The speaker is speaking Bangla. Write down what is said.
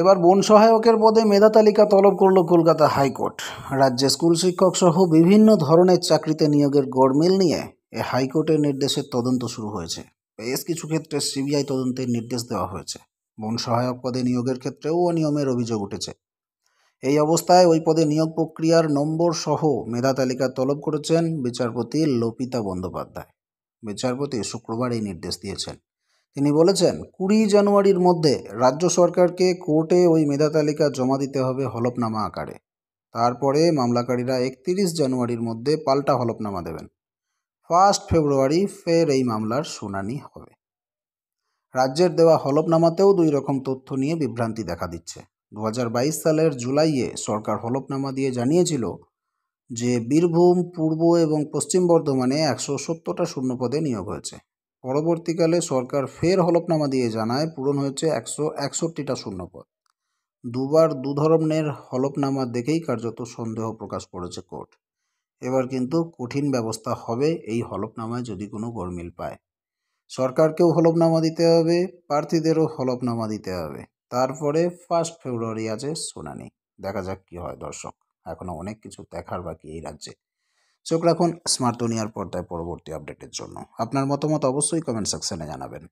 এবার বন সহায়কের পদে মেধা তালিকা তলব করল কলকাতা হাইকোর্ট রাজ্যে স্কুল শিক্ষক সহ বিভিন্ন ধরনের চাকরিতে নিয়োগের গড়মিল নিয়ে এ হাইকোর্টের নির্দেশের তদন্ত শুরু হয়েছে বেশ কিছু ক্ষেত্রে সিবিআই তদন্তের নির্দেশ দেওয়া হয়েছে বন সহায়ক পদে নিয়োগের ক্ষেত্রেও অনিয়মের অভিযোগ উঠেছে এই অবস্থায় ওই পদে নিয়োগ প্রক্রিয়ার নম্বর সহ মেধা তালিকা তলব করেছেন বিচারপতি লোপিতা বন্দ্যোপাধ্যায় বিচারপতি শুক্রবার এই নির্দেশ দিয়েছেন তিনি বলেছেন কুড়ি জানুয়ারির মধ্যে রাজ্য সরকারকে কোর্টে ওই মেধা তালিকা জমা দিতে হবে হলফনামা আকারে তারপরে মামলাকারীরা একত্রিশ জানুয়ারির মধ্যে পাল্টা হলফনামা দেবেন ফার্স্ট ফেব্রুয়ারি ফের এই মামলার শুনানি হবে রাজ্যের দেওয়া হলফনামাতেও দুই রকম তথ্য নিয়ে বিভ্রান্তি দেখা দিচ্ছে দু সালের জুলাইয়ে সরকার হলফনামা দিয়ে জানিয়েছিল যে বীরভূম পূর্ব এবং পশ্চিম বর্ধমানে একশো সত্তরটা শূন্যপদে নিয়োগ হয়েছে পরবর্তীকালে সরকার ফের হলফনামা দিয়ে জানায় পূরণ হয়েছে একশো একষট্টিটা শূন্যপদ দুবার দু ধরনের হলফনামা দেখেই কার্যত সন্দেহ প্রকাশ করেছে কোর্ট এবার কিন্তু কঠিন ব্যবস্থা হবে এই হলফনামায় যদি কোনো গরমিল পায় সরকারকেও হলফনামা দিতে হবে প্রার্থীদেরও হলফনামা দিতে হবে তারপরে ফার্স্ট ফেব্রুয়ারি আছে শুনানি দেখা যাক কী হয় দর্শক এখনও অনেক কিছু দেখার বাকি এই রাজ্যে চোখ রাখুন স্মার্ট দুনিয়ার পর্দায় পরবর্তী আপডেটের জন্য আপনার মতামত অবশ্যই কমেন্ট সেকশনে জানাবেন